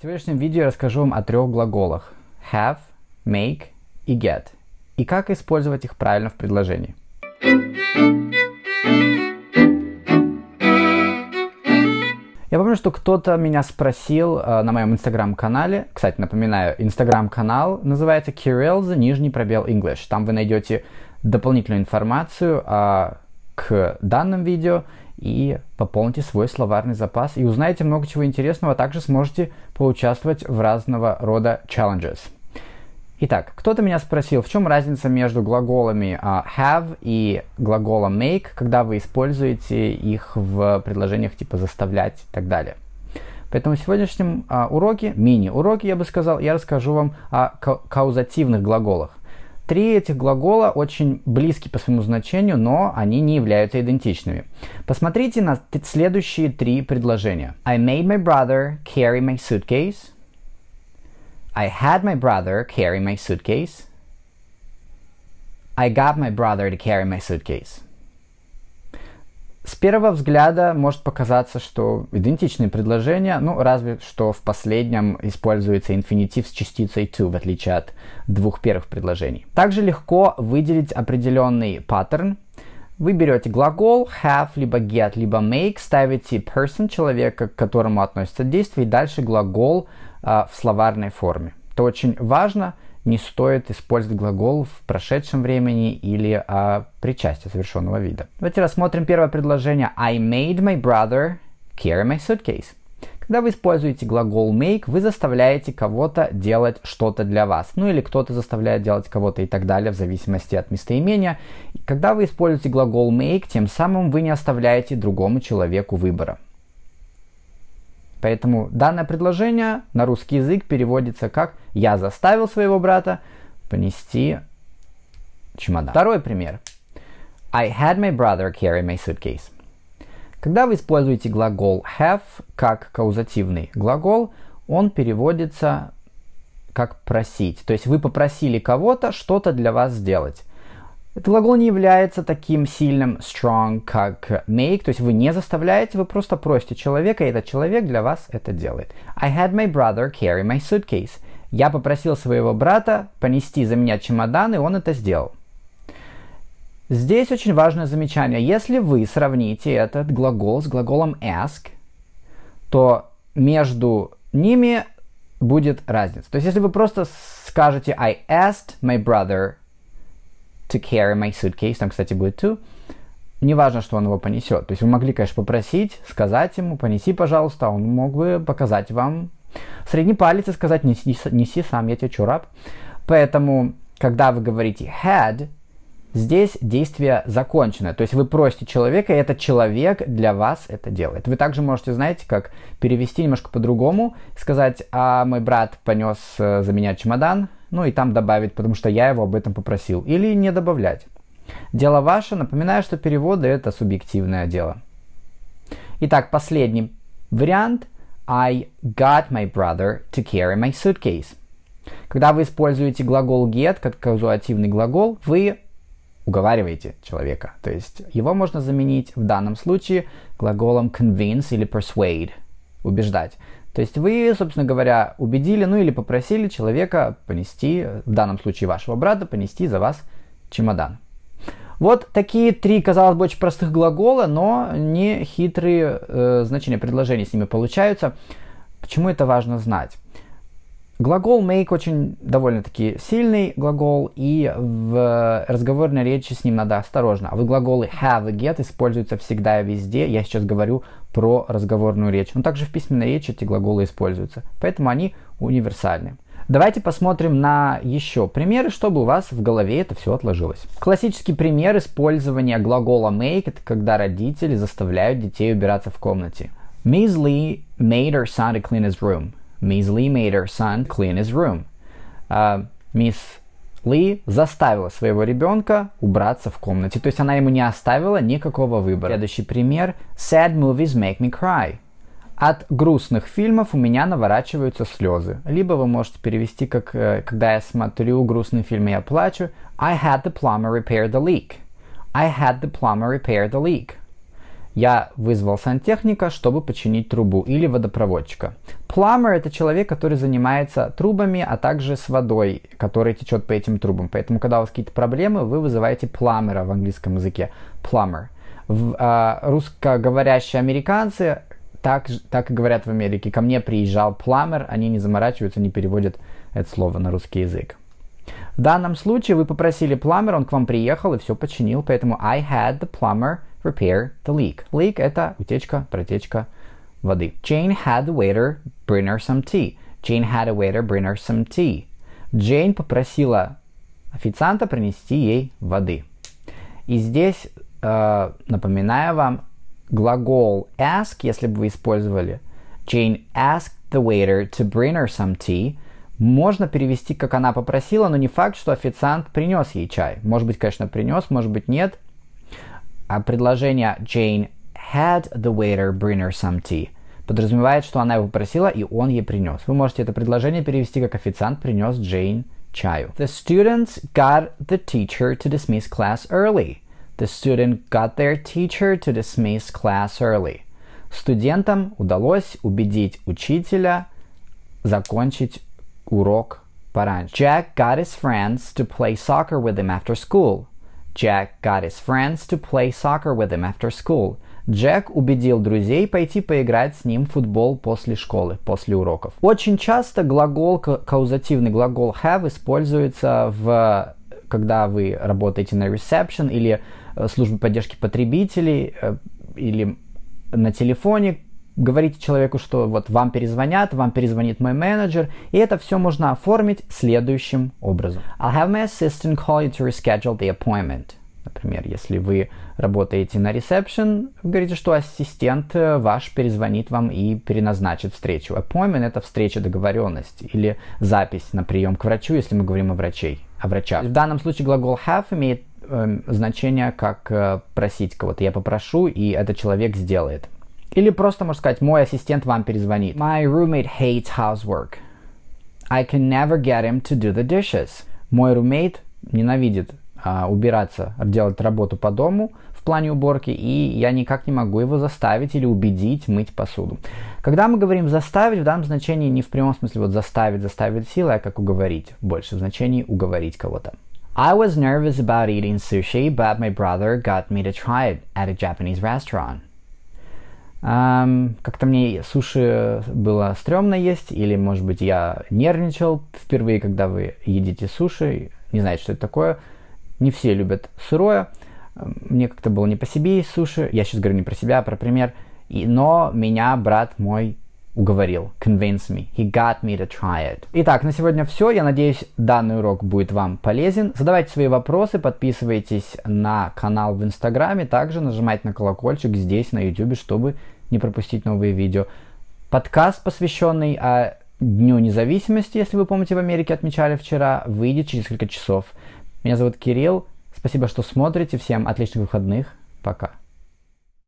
В сегодняшнем видео я расскажу вам о трех глаголах have, make и get и как использовать их правильно в предложении. Я помню, что кто-то меня спросил э, на моем инстаграм-канале. Кстати, напоминаю, инстаграм-канал называется Kirill за нижний пробел English. Там вы найдете дополнительную информацию э, к данным видео и пополните свой словарный запас и узнаете много чего интересного, а также сможете поучаствовать в разного рода challenges. Итак, кто-то меня спросил, в чем разница между глаголами uh, have и глаголом make, когда вы используете их в предложениях типа заставлять и так далее. Поэтому в сегодняшнем uh, уроке, мини-уроке я бы сказал, я расскажу вам о каузативных глаголах. Три этих глагола очень близки по своему значению, но они не являются идентичными. Посмотрите на следующие три предложения. I made my brother carry my suitcase. I had my brother carry my suitcase. I got my brother to carry my suitcase. С первого взгляда может показаться, что идентичные предложения, ну разве что в последнем используется инфинитив с частицей to, в отличие от двух первых предложений. Также легко выделить определенный паттерн. Вы берете глагол have, либо get, либо make, ставите person, человека, к которому относится действие, и дальше глагол э, в словарной форме. Это очень важно, не стоит использовать глагол в прошедшем времени или о причастии совершенного вида. Давайте рассмотрим первое предложение I made my brother carry my suitcase. Когда вы используете глагол make, вы заставляете кого-то делать что-то для вас. Ну или кто-то заставляет делать кого-то и так далее, в зависимости от местоимения. когда вы используете глагол make, тем самым вы не оставляете другому человеку выбора. Поэтому данное предложение на русский язык переводится как «Я заставил своего брата понести чемодан». Второй пример. I had my brother carry my suitcase. Когда вы используете глагол have как каузативный глагол, он переводится как просить. То есть вы попросили кого-то что-то для вас сделать. Этот глагол не является таким сильным strong, как make, то есть вы не заставляете, вы просто просите человека, и этот человек для вас это делает. I had my brother carry my suitcase. Я попросил своего брата понести за меня чемодан, и он это сделал. Здесь очень важное замечание. Если вы сравните этот глагол с глаголом ask, то между ними будет разница. То есть, если вы просто скажете I asked my brother to carry my suitcase, там, кстати, будет to, неважно, что он его понесет. То есть вы могли, конечно, попросить, сказать ему, понеси, пожалуйста, он мог бы показать вам средний палец и сказать, неси, неси сам, я тебе чураб. Поэтому, когда вы говорите had, Здесь действие закончено, то есть вы просите человека, и этот человек для вас это делает. Вы также можете, знаете, как перевести немножко по-другому, сказать, а мой брат понес э, за меня чемодан, ну и там добавить, потому что я его об этом попросил, или не добавлять. Дело ваше, напоминаю, что переводы это субъективное дело. Итак, последний вариант. I got my brother to carry my suitcase. Когда вы используете глагол get как казуативный глагол, вы уговариваете человека. То есть его можно заменить в данном случае глаголом convince или persuade, убеждать. То есть вы, собственно говоря, убедили, ну или попросили человека понести, в данном случае вашего брата, понести за вас чемодан. Вот такие три, казалось бы, очень простых глагола, но не хитрые э, значения предложений с ними получаются. Почему это важно знать? Глагол make очень довольно-таки сильный глагол, и в разговорной речи с ним надо осторожно. А вот глаголы have и get используются всегда и везде. Я сейчас говорю про разговорную речь. Но также в письменной речи эти глаголы используются. Поэтому они универсальны. Давайте посмотрим на еще примеры, чтобы у вас в голове это все отложилось. Классический пример использования глагола make – это когда родители заставляют детей убираться в комнате. Miss Lee made her son to clean his room. Мисс Ли made her son clean his room. Uh, мисс ли заставила своего ребенка убраться в комнате. То есть она ему не оставила никакого выбора. Следующий пример. Sad movies make me cry. От грустных фильмов у меня наворачиваются слезы. Либо вы можете перевести как э, «Когда я смотрю грустный фильм, я плачу». I had the plumber repair the leak. I had the plumber repair the leak. Я вызвал сантехника, чтобы починить трубу или водопроводчика. Plumber – это человек, который занимается трубами, а также с водой, которая течет по этим трубам. Поэтому, когда у вас какие-то проблемы, вы вызываете пламера в английском языке. Plumber. э, а, русскоговорящие американцы так, так и говорят в Америке. Ко мне приезжал пламер, они не заморачиваются, не переводят это слово на русский язык. В данном случае вы попросили пламера, он к вам приехал и все починил, поэтому I had the plumber – repair the leak. Leak – это утечка, протечка воды. Jane had the waiter bring her some tea. Jane had a waiter bring her some tea. Джейн попросила официанта принести ей воды. И здесь, э, напоминаю вам, глагол ask, если бы вы использовали Jane asked the waiter to bring her some tea, можно перевести, как она попросила, но не факт, что официант принес ей чай. Может быть, конечно, принес, может быть, нет – а предложение Jane had the waiter bring her some tea подразумевает, что она его попросила, и он ей принес. Вы можете это предложение перевести как официант принес Джейн чаю. The students got the teacher to dismiss class early. The student got their teacher to dismiss class early. Студентам удалось убедить учителя закончить урок пораньше. Jack got his friends to play soccer with him after school. Jack got his friends to play soccer with him after school. Джек убедил друзей пойти поиграть с ним в футбол после школы, после уроков. Очень часто глагол, каузативный глагол have используется в когда вы работаете на reception или э, службе поддержки потребителей э, или на телефоне, говорите человеку, что вот вам перезвонят, вам перезвонит мой менеджер, и это все можно оформить следующим образом. I'll have my assistant call you to reschedule the appointment. Например, если вы работаете на ресепшн, говорите, что ассистент э, ваш перезвонит вам и переназначит встречу. Appointment – это встреча, договоренность или запись на прием к врачу, если мы говорим о, врачей, о врачах. В данном случае глагол have имеет э, значение как э, просить кого-то. Я попрошу, и этот человек сделает. Или просто можно сказать, мой ассистент вам перезвонит. My roommate hates housework. I can never get him to do the dishes. Мой roommate ненавидит а, убираться, делать работу по дому в плане уборки, и я никак не могу его заставить или убедить мыть посуду. Когда мы говорим заставить, в данном значении не в прямом смысле вот заставить, заставить силой, а как уговорить, больше в значении уговорить кого-то. I was nervous about eating sushi, but my brother got me to try it at a Japanese restaurant. Um, как-то мне суши было стрёмно есть, или, может быть, я нервничал впервые, когда вы едите суши, не знаете, что это такое. Не все любят сырое. Мне как-то было не по себе есть суши. Я сейчас говорю не про себя, а про пример. И, но меня брат мой уговорил. Convince me. He got me to try it. Итак, на сегодня все. Я надеюсь, данный урок будет вам полезен. Задавайте свои вопросы, подписывайтесь на канал в Инстаграме, также нажимайте на колокольчик здесь, на Ютубе, чтобы не пропустить новые видео. Подкаст, посвященный а, Дню независимости, если вы помните, в Америке отмечали вчера, выйдет через несколько часов. Меня зовут Кирилл. Спасибо, что смотрите. Всем отличных выходных. Пока.